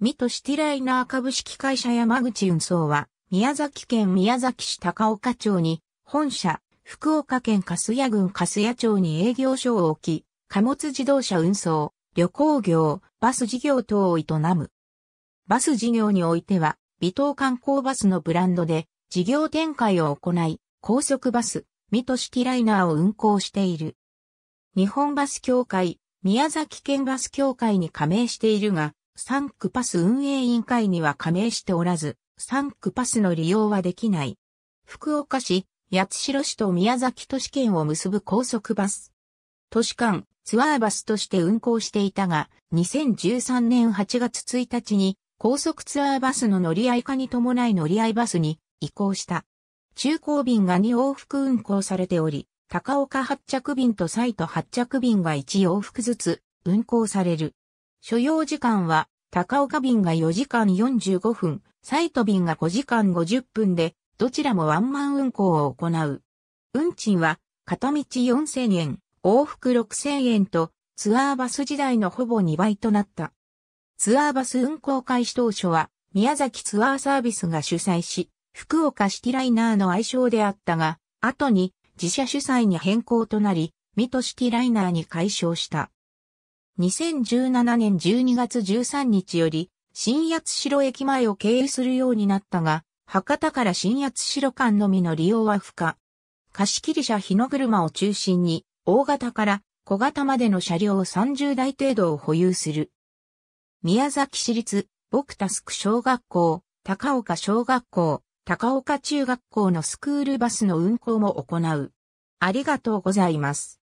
水戸シティライナー株式会社山口運送は、宮崎県宮崎市高岡町に、本社、福岡県粕谷郡粕谷町に営業所を置き、貨物自動車運送、旅行業、バス事業等を営む。バス事業においては、微東観光バスのブランドで、事業展開を行い、高速バス、水戸シティライナーを運行している。日本バス協会、宮崎県バス協会に加盟しているが、サンクパス運営委員会には加盟しておらず、サンクパスの利用はできない。福岡市、八代市と宮崎都市圏を結ぶ高速バス。都市間、ツアーバスとして運行していたが、2013年8月1日に高速ツアーバスの乗り合い化に伴い乗り合いバスに移行した。中高便が2往復運行されており、高岡発着便とサイト発着便が1往復ずつ運行される。所要時間は、高岡便が4時間45分、サイト便が5時間50分で、どちらもワンマン運行を行う。運賃は、片道4000円、往復6000円と、ツアーバス時代のほぼ2倍となった。ツアーバス運行開始当初は、宮崎ツアーサービスが主催し、福岡シティライナーの愛称であったが、後に自社主催に変更となり、水戸シティライナーに解消した。2017年12月13日より、新八代駅前を経由するようになったが、博多から新八代間のみの利用は不可。貸切車日の車を中心に、大型から小型までの車両30台程度を保有する。宮崎市立、僕タスク小学校、高岡小学校、高岡中学校のスクールバスの運行も行う。ありがとうございます。